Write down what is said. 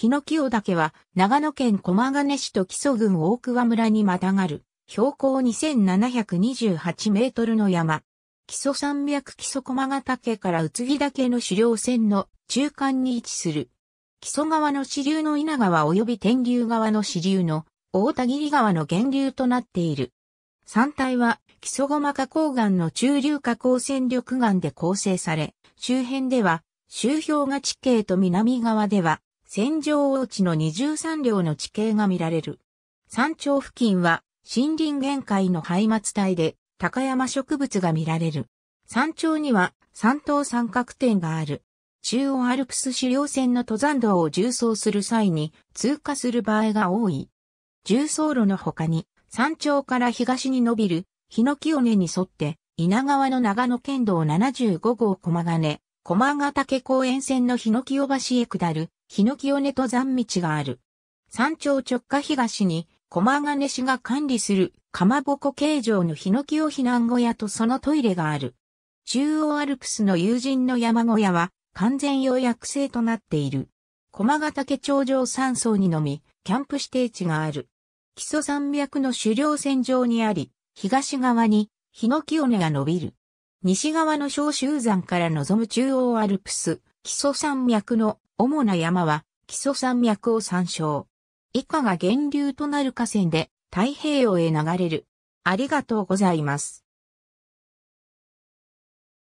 ヒノキオ岳は長野県駒ヶ根市と木曽郡大桑村にまたがる標高2728メートルの山。木曽山脈木曽駒ヶ岳から宇津木岳の狩猟線の中間に位置する。木曽川の支流の稲川及び天竜川の支流の大田切川の源流となっている。山体は木曽駒花崗岩の中流加工戦力岩で構成され、周辺では周氷河地形と南側では戦場落ちの23両の地形が見られる。山頂付近は森林限界の廃末帯で高山植物が見られる。山頂には山東三角点がある。中央アルプス主要線の登山道を縦走する際に通過する場合が多い。重走路の他に山頂から東に伸びるヒノキ尾根に沿って稲川の長野県道75号駒金、駒ヶ岳公園線のヒノキ尾橋へ下るヒノキ尾根登山道がある。山頂直下東に、駒ヶ根市が管理する、かまぼこ形状のヒノキ尾避難小屋とそのトイレがある。中央アルプスの友人の山小屋は、完全予約制となっている。駒ヶ岳頂上山荘にのみ、キャンプ指定地がある。基礎山脈の狩猟線上にあり、東側に、ヒノキ尾根が伸びる。西側の小集山から望む中央アルプス、基礎山脈の主な山は基礎山脈を参照。以下が源流となる河川で太平洋へ流れる。ありがとうございます。